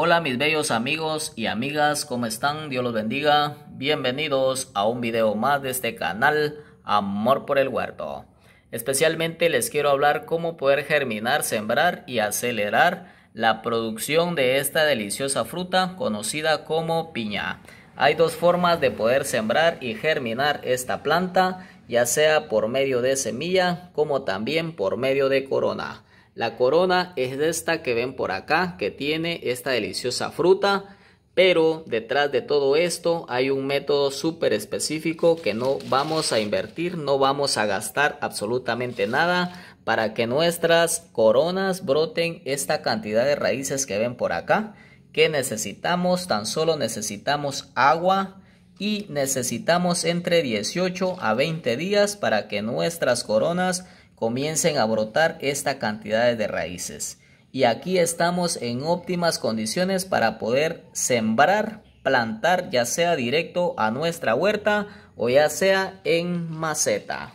Hola mis bellos amigos y amigas, ¿cómo están? Dios los bendiga. Bienvenidos a un video más de este canal Amor por el Huerto. Especialmente les quiero hablar cómo poder germinar, sembrar y acelerar la producción de esta deliciosa fruta conocida como piña. Hay dos formas de poder sembrar y germinar esta planta, ya sea por medio de semilla como también por medio de corona. La corona es esta que ven por acá, que tiene esta deliciosa fruta. Pero detrás de todo esto hay un método súper específico que no vamos a invertir, no vamos a gastar absolutamente nada para que nuestras coronas broten esta cantidad de raíces que ven por acá. que necesitamos? Tan solo necesitamos agua y necesitamos entre 18 a 20 días para que nuestras coronas comiencen a brotar esta cantidad de raíces. Y aquí estamos en óptimas condiciones para poder sembrar, plantar, ya sea directo a nuestra huerta o ya sea en maceta.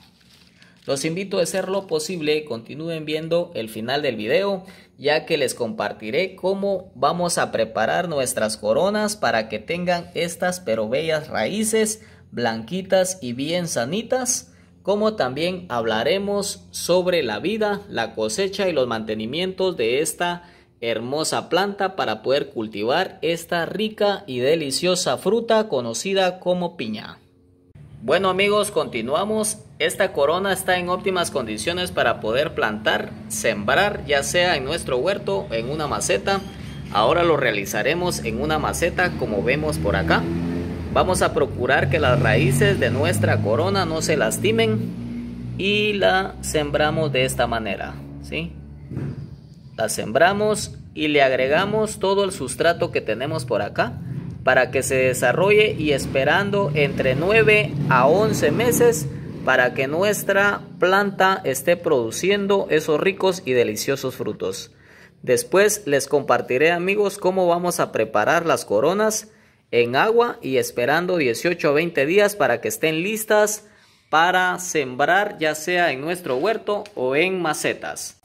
Los invito a hacer lo posible, continúen viendo el final del video, ya que les compartiré cómo vamos a preparar nuestras coronas para que tengan estas pero bellas raíces blanquitas y bien sanitas como también hablaremos sobre la vida, la cosecha y los mantenimientos de esta hermosa planta para poder cultivar esta rica y deliciosa fruta conocida como piña. Bueno amigos, continuamos. Esta corona está en óptimas condiciones para poder plantar, sembrar, ya sea en nuestro huerto, en una maceta. Ahora lo realizaremos en una maceta como vemos por acá. Vamos a procurar que las raíces de nuestra corona no se lastimen y la sembramos de esta manera. ¿sí? La sembramos y le agregamos todo el sustrato que tenemos por acá para que se desarrolle y esperando entre 9 a 11 meses para que nuestra planta esté produciendo esos ricos y deliciosos frutos. Después les compartiré amigos cómo vamos a preparar las coronas en agua y esperando 18 o 20 días para que estén listas para sembrar ya sea en nuestro huerto o en macetas.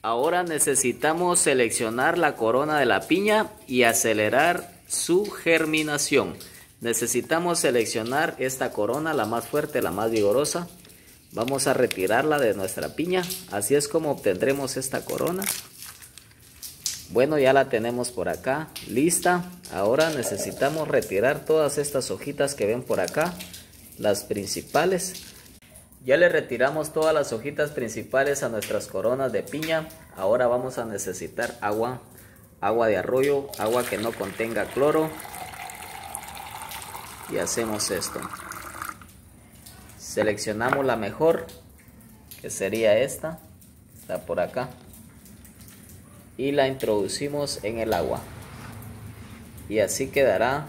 Ahora necesitamos seleccionar la corona de la piña y acelerar su germinación. Necesitamos seleccionar esta corona, la más fuerte, la más vigorosa. Vamos a retirarla de nuestra piña. Así es como obtendremos esta corona. Bueno, ya la tenemos por acá, lista. Ahora necesitamos retirar todas estas hojitas que ven por acá, las principales. Ya le retiramos todas las hojitas principales a nuestras coronas de piña. Ahora vamos a necesitar agua, agua de arroyo, agua que no contenga cloro. Y hacemos esto. Seleccionamos la mejor, que sería esta. Está por acá y la introducimos en el agua. Y así quedará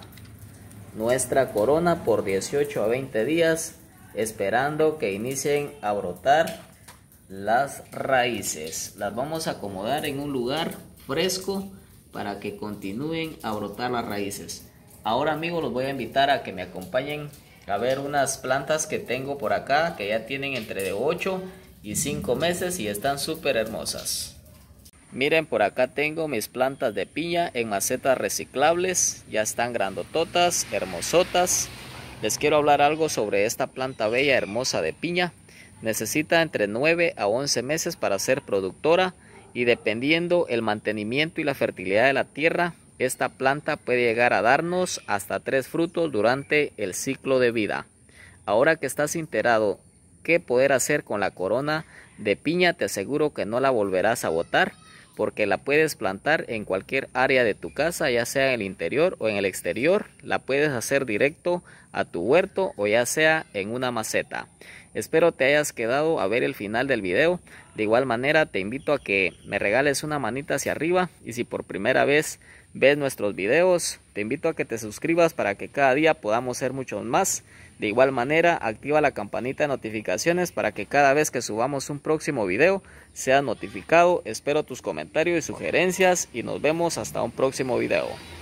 nuestra corona por 18 a 20 días esperando que inicien a brotar las raíces. Las vamos a acomodar en un lugar fresco para que continúen a brotar las raíces. Ahora amigos los voy a invitar a que me acompañen a ver unas plantas que tengo por acá que ya tienen entre 8 y 5 meses y están súper hermosas. Miren, por acá tengo mis plantas de piña en macetas reciclables. Ya están grandototas, hermosotas. Les quiero hablar algo sobre esta planta bella, hermosa de piña. Necesita entre 9 a 11 meses para ser productora y dependiendo el mantenimiento y la fertilidad de la tierra, esta planta puede llegar a darnos hasta 3 frutos durante el ciclo de vida. Ahora que estás enterado qué poder hacer con la corona de piña, te aseguro que no la volverás a botar porque la puedes plantar en cualquier área de tu casa, ya sea en el interior o en el exterior, la puedes hacer directo a tu huerto o ya sea en una maceta. Espero te hayas quedado a ver el final del video, de igual manera te invito a que me regales una manita hacia arriba y si por primera vez ves nuestros videos, te invito a que te suscribas para que cada día podamos ser muchos más. De igual manera, activa la campanita de notificaciones para que cada vez que subamos un próximo video sea notificado. Espero tus comentarios y sugerencias y nos vemos hasta un próximo video.